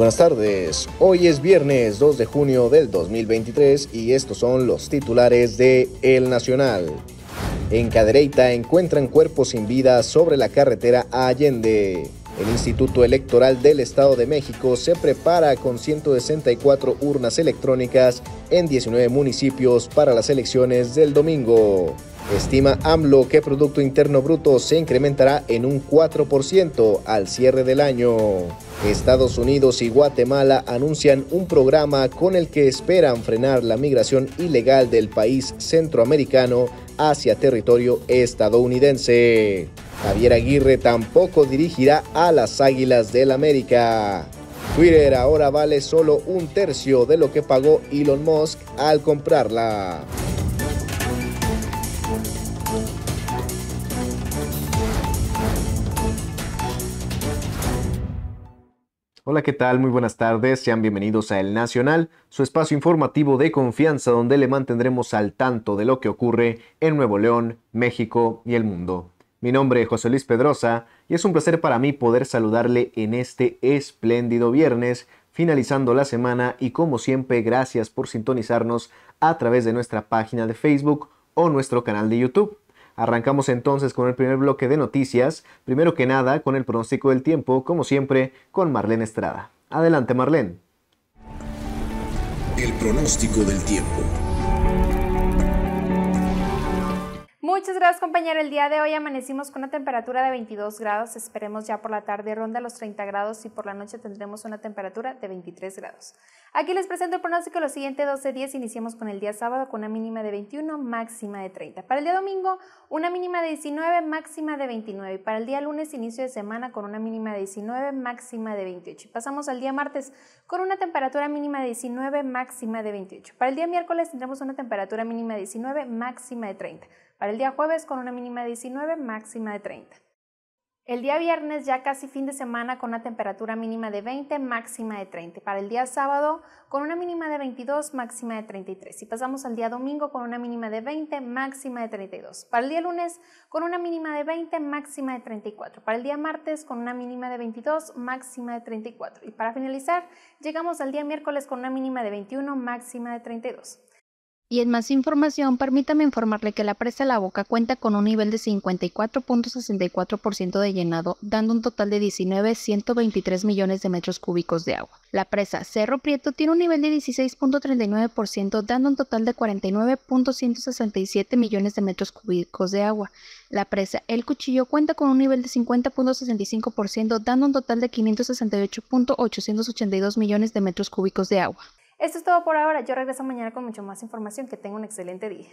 buenas tardes. Hoy es viernes 2 de junio del 2023 y estos son los titulares de El Nacional. En Cadereyta encuentran cuerpos sin vida sobre la carretera Allende. El Instituto Electoral del Estado de México se prepara con 164 urnas electrónicas en 19 municipios para las elecciones del domingo. Estima AMLO que Producto Interno Bruto se incrementará en un 4% al cierre del año. Estados Unidos y Guatemala anuncian un programa con el que esperan frenar la migración ilegal del país centroamericano hacia territorio estadounidense. Javier Aguirre tampoco dirigirá a las Águilas del América. Twitter ahora vale solo un tercio de lo que pagó Elon Musk al comprarla. Hola, ¿qué tal? Muy buenas tardes, sean bienvenidos a El Nacional, su espacio informativo de confianza donde le mantendremos al tanto de lo que ocurre en Nuevo León, México y el mundo. Mi nombre es José Luis Pedrosa y es un placer para mí poder saludarle en este espléndido viernes, finalizando la semana y como siempre gracias por sintonizarnos a través de nuestra página de Facebook o nuestro canal de YouTube. Arrancamos entonces con el primer bloque de noticias, primero que nada con el pronóstico del tiempo, como siempre, con Marlene Estrada. Adelante Marlene. El pronóstico del tiempo. Muchas gracias compañero, el día de hoy amanecimos con una temperatura de 22 grados, esperemos ya por la tarde ronda los 30 grados y por la noche tendremos una temperatura de 23 grados. Aquí les presento el pronóstico los siguientes 12 días. Iniciamos con el día sábado con una mínima de 21, máxima de 30. Para el día domingo, una mínima de 19, máxima de 29. para el día lunes, inicio de semana con una mínima de 19, máxima de 28. pasamos al día martes con una temperatura mínima de 19, máxima de 28. Para el día miércoles tendremos una temperatura mínima de 19, máxima de 30. Para el día jueves con una mínima de 19, máxima de 30. El día viernes ya casi fin de semana con una temperatura mínima de 20, máxima de 30. Para el día sábado con una mínima de 22, máxima de 33. Y pasamos al día domingo con una mínima de 20, máxima de 32. Para el día lunes con una mínima de 20, máxima de 34. Para el día martes con una mínima de 22, máxima de 34. Y para finalizar, llegamos al día miércoles con una mínima de 21, máxima de 32. Y en más información, permítame informarle que la presa La Boca cuenta con un nivel de 54.64% de llenado, dando un total de 19.123 millones de metros cúbicos de agua. La presa Cerro Prieto tiene un nivel de 16.39%, dando un total de 49.167 millones de metros cúbicos de agua. La presa El Cuchillo cuenta con un nivel de 50.65%, dando un total de 568.882 millones de metros cúbicos de agua. Esto es todo por ahora. Yo regreso mañana con mucho más información. Que tenga un excelente día.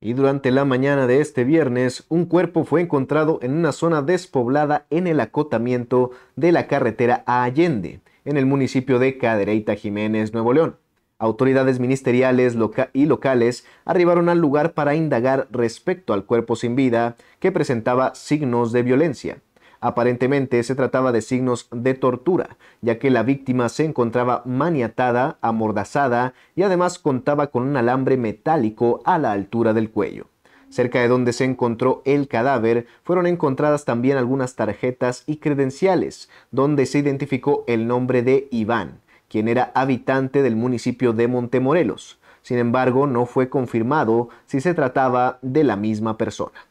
Y durante la mañana de este viernes, un cuerpo fue encontrado en una zona despoblada en el acotamiento de la carretera a Allende, en el municipio de Cadereyta Jiménez, Nuevo León. Autoridades ministeriales y locales arribaron al lugar para indagar respecto al cuerpo sin vida que presentaba signos de violencia. Aparentemente se trataba de signos de tortura, ya que la víctima se encontraba maniatada, amordazada y además contaba con un alambre metálico a la altura del cuello. Cerca de donde se encontró el cadáver fueron encontradas también algunas tarjetas y credenciales, donde se identificó el nombre de Iván, quien era habitante del municipio de Montemorelos. Sin embargo, no fue confirmado si se trataba de la misma persona.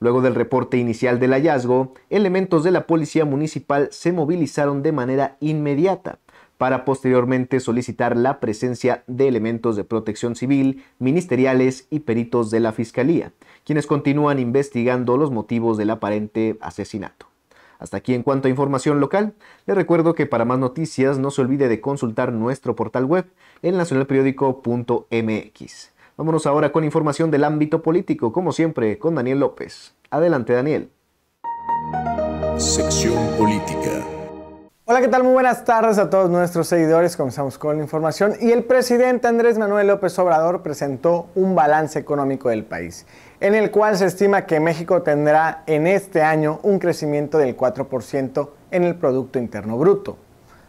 Luego del reporte inicial del hallazgo, elementos de la policía municipal se movilizaron de manera inmediata para posteriormente solicitar la presencia de elementos de protección civil, ministeriales y peritos de la Fiscalía, quienes continúan investigando los motivos del aparente asesinato. Hasta aquí en cuanto a información local, le recuerdo que para más noticias no se olvide de consultar nuestro portal web, en nacionalperiódico.mx. Vámonos ahora con información del ámbito político, como siempre, con Daniel López. Adelante, Daniel. Sección Política. Hola, ¿qué tal? Muy buenas tardes a todos nuestros seguidores. Comenzamos con la información. Y el presidente Andrés Manuel López Obrador presentó un balance económico del país, en el cual se estima que México tendrá en este año un crecimiento del 4% en el Producto Interno Bruto.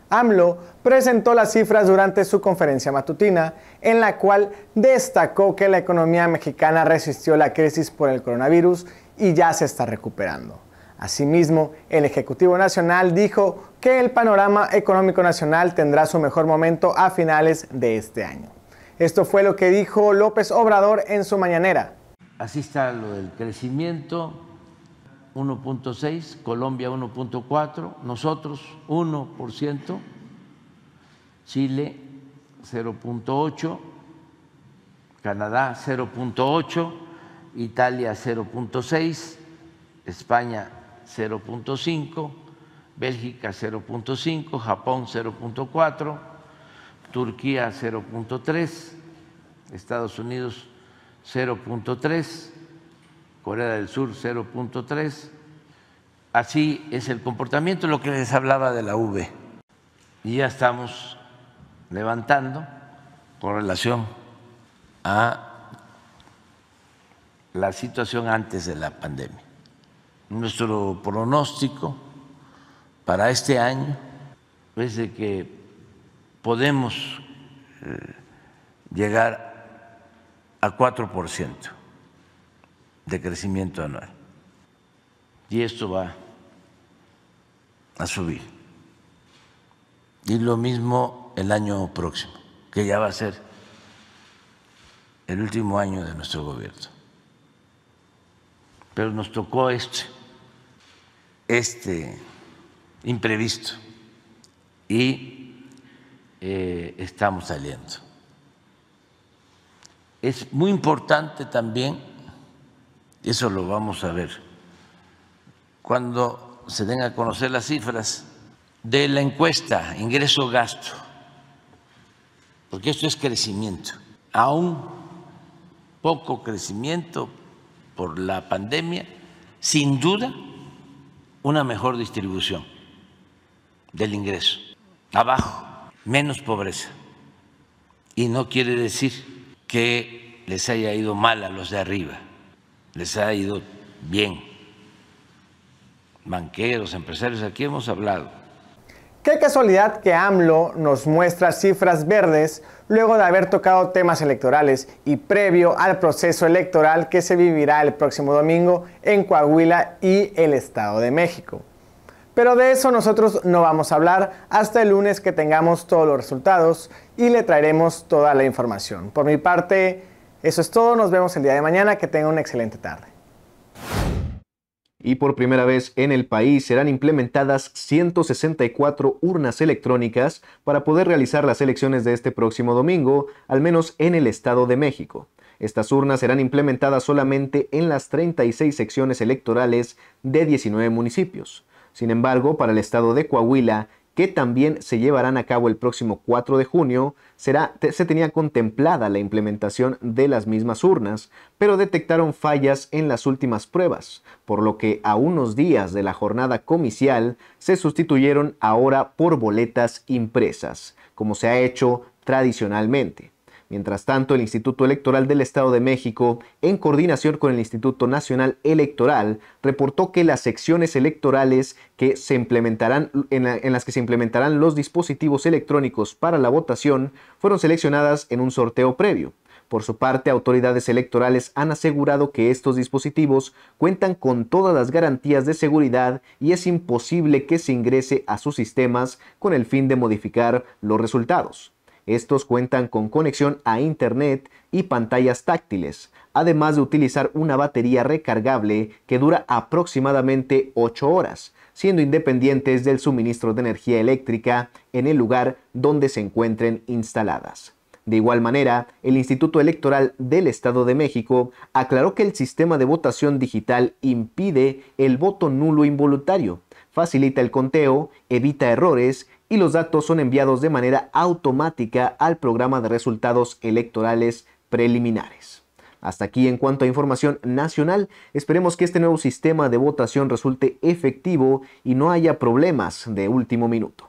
AMLO presentó las cifras durante su conferencia matutina, en la cual destacó que la economía mexicana resistió la crisis por el coronavirus y ya se está recuperando. Asimismo, el Ejecutivo Nacional dijo que el panorama económico nacional tendrá su mejor momento a finales de este año. Esto fue lo que dijo López Obrador en su mañanera. Así está lo del crecimiento, 1.6, Colombia 1.4, nosotros 1%, Chile 0.8, Canadá 0.8, Italia 0.6, España 0.5, Bélgica 0.5, Japón 0.4, Turquía 0.3, Estados Unidos 0.3, Corea del Sur 0.3. Así es el comportamiento, lo que les hablaba de la V. Y ya estamos levantando con relación a la situación antes de la pandemia. Nuestro pronóstico para este año es de que podemos eh, llegar a 4% de crecimiento anual. Y esto va a subir. Y lo mismo el año próximo, que ya va a ser el último año de nuestro gobierno. Pero nos tocó este, este imprevisto, y eh, estamos saliendo. Es muy importante también eso lo vamos a ver cuando se den a conocer las cifras de la encuesta ingreso-gasto, porque esto es crecimiento. Aún poco crecimiento por la pandemia, sin duda una mejor distribución del ingreso. Abajo, menos pobreza. Y no quiere decir que les haya ido mal a los de arriba les ha ido bien. Banqueros, empresarios, aquí hemos hablado. Qué casualidad que AMLO nos muestra cifras verdes luego de haber tocado temas electorales y previo al proceso electoral que se vivirá el próximo domingo en Coahuila y el Estado de México. Pero de eso nosotros no vamos a hablar hasta el lunes que tengamos todos los resultados y le traeremos toda la información. Por mi parte, eso es todo, nos vemos el día de mañana, que tenga una excelente tarde. Y por primera vez en el país serán implementadas 164 urnas electrónicas para poder realizar las elecciones de este próximo domingo, al menos en el Estado de México. Estas urnas serán implementadas solamente en las 36 secciones electorales de 19 municipios. Sin embargo, para el estado de Coahuila que también se llevarán a cabo el próximo 4 de junio, se tenía contemplada la implementación de las mismas urnas, pero detectaron fallas en las últimas pruebas, por lo que a unos días de la jornada comicial se sustituyeron ahora por boletas impresas, como se ha hecho tradicionalmente. Mientras tanto, el Instituto Electoral del Estado de México, en coordinación con el Instituto Nacional Electoral, reportó que las secciones electorales en las que se implementarán los dispositivos electrónicos para la votación fueron seleccionadas en un sorteo previo. Por su parte, autoridades electorales han asegurado que estos dispositivos cuentan con todas las garantías de seguridad y es imposible que se ingrese a sus sistemas con el fin de modificar los resultados. Estos cuentan con conexión a Internet y pantallas táctiles, además de utilizar una batería recargable que dura aproximadamente 8 horas, siendo independientes del suministro de energía eléctrica en el lugar donde se encuentren instaladas. De igual manera, el Instituto Electoral del Estado de México aclaró que el sistema de votación digital impide el voto nulo involuntario, facilita el conteo, evita errores y los datos son enviados de manera automática al programa de resultados electorales preliminares. Hasta aquí en cuanto a información nacional, esperemos que este nuevo sistema de votación resulte efectivo y no haya problemas de último minuto.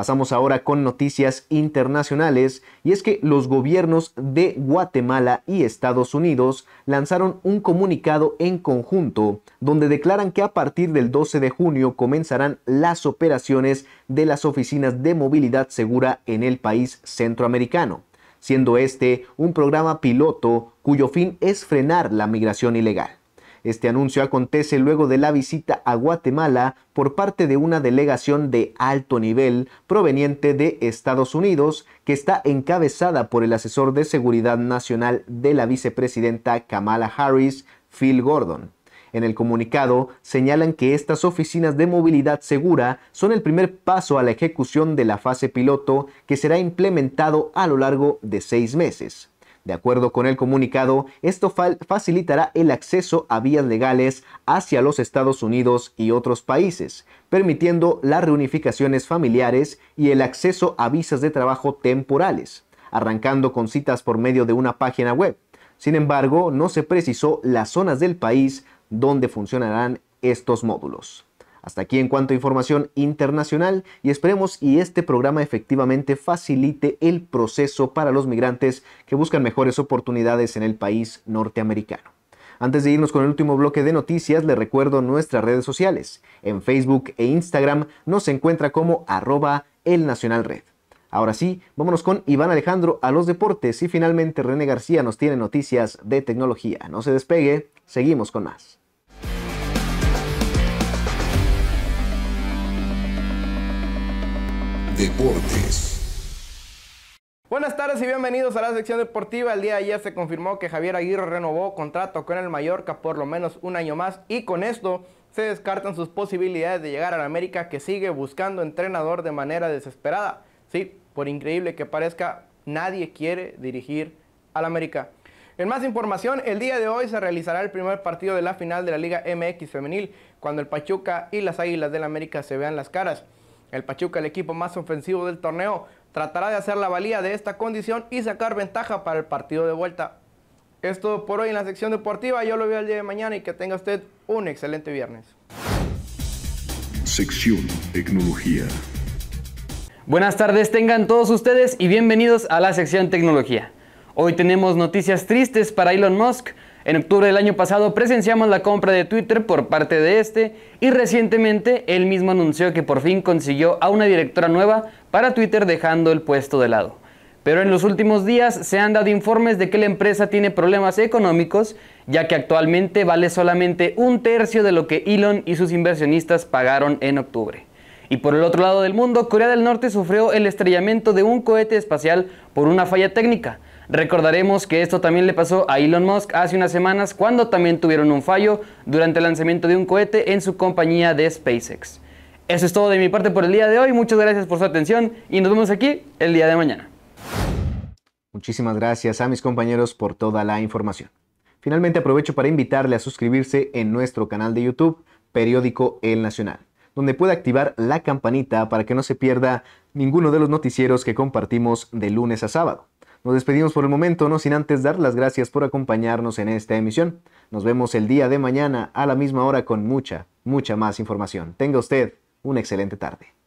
Pasamos ahora con noticias internacionales y es que los gobiernos de Guatemala y Estados Unidos lanzaron un comunicado en conjunto donde declaran que a partir del 12 de junio comenzarán las operaciones de las oficinas de movilidad segura en el país centroamericano, siendo este un programa piloto cuyo fin es frenar la migración ilegal. Este anuncio acontece luego de la visita a Guatemala por parte de una delegación de alto nivel proveniente de Estados Unidos que está encabezada por el asesor de seguridad nacional de la vicepresidenta Kamala Harris, Phil Gordon. En el comunicado señalan que estas oficinas de movilidad segura son el primer paso a la ejecución de la fase piloto que será implementado a lo largo de seis meses. De acuerdo con el comunicado, esto facilitará el acceso a vías legales hacia los Estados Unidos y otros países, permitiendo las reunificaciones familiares y el acceso a visas de trabajo temporales, arrancando con citas por medio de una página web. Sin embargo, no se precisó las zonas del país donde funcionarán estos módulos. Hasta aquí en cuanto a información internacional y esperemos y este programa efectivamente facilite el proceso para los migrantes que buscan mejores oportunidades en el país norteamericano. Antes de irnos con el último bloque de noticias, le recuerdo nuestras redes sociales. En Facebook e Instagram nos encuentra como arroba el Nacional Red. Ahora sí, vámonos con Iván Alejandro a los deportes y finalmente René García nos tiene noticias de tecnología. No se despegue, seguimos con más. Deportes. Buenas tardes y bienvenidos a la sección deportiva. El día de ayer se confirmó que Javier Aguirre renovó contrato con el Mallorca por lo menos un año más y con esto se descartan sus posibilidades de llegar al América que sigue buscando entrenador de manera desesperada. Sí, por increíble que parezca, nadie quiere dirigir al América. En más información, el día de hoy se realizará el primer partido de la final de la Liga MX femenil, cuando el Pachuca y las Águilas del América se vean las caras. El Pachuca, el equipo más ofensivo del torneo, tratará de hacer la valía de esta condición y sacar ventaja para el partido de vuelta. Esto por hoy en la sección deportiva. Yo lo veo el día de mañana y que tenga usted un excelente viernes. Sección Tecnología. Buenas tardes tengan todos ustedes y bienvenidos a la sección Tecnología. Hoy tenemos noticias tristes para Elon Musk, en octubre del año pasado presenciamos la compra de Twitter por parte de este y recientemente él mismo anunció que por fin consiguió a una directora nueva para Twitter dejando el puesto de lado. Pero en los últimos días se han dado informes de que la empresa tiene problemas económicos, ya que actualmente vale solamente un tercio de lo que Elon y sus inversionistas pagaron en octubre. Y por el otro lado del mundo, Corea del Norte sufrió el estrellamiento de un cohete espacial por una falla técnica. Recordaremos que esto también le pasó a Elon Musk hace unas semanas cuando también tuvieron un fallo durante el lanzamiento de un cohete en su compañía de SpaceX. Eso es todo de mi parte por el día de hoy, muchas gracias por su atención y nos vemos aquí el día de mañana. Muchísimas gracias a mis compañeros por toda la información. Finalmente aprovecho para invitarle a suscribirse en nuestro canal de YouTube, Periódico El Nacional donde puede activar la campanita para que no se pierda ninguno de los noticieros que compartimos de lunes a sábado. Nos despedimos por el momento, no sin antes dar las gracias por acompañarnos en esta emisión. Nos vemos el día de mañana a la misma hora con mucha, mucha más información. Tenga usted una excelente tarde.